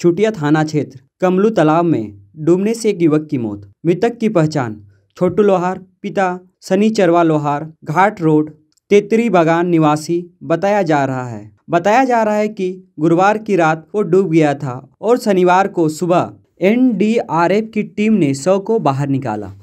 छुटिया थाना क्षेत्र कमलू तालाब में डूबने से एक युवक की मौत मृतक की पहचान छोटू लोहार पिता सनी चरवा लोहार घाट रोड तेतरी बागान निवासी बताया जा रहा है बताया जा रहा है कि गुरुवार की रात वो डूब गया था और शनिवार को सुबह एनडीआरएफ की टीम ने शव को बाहर निकाला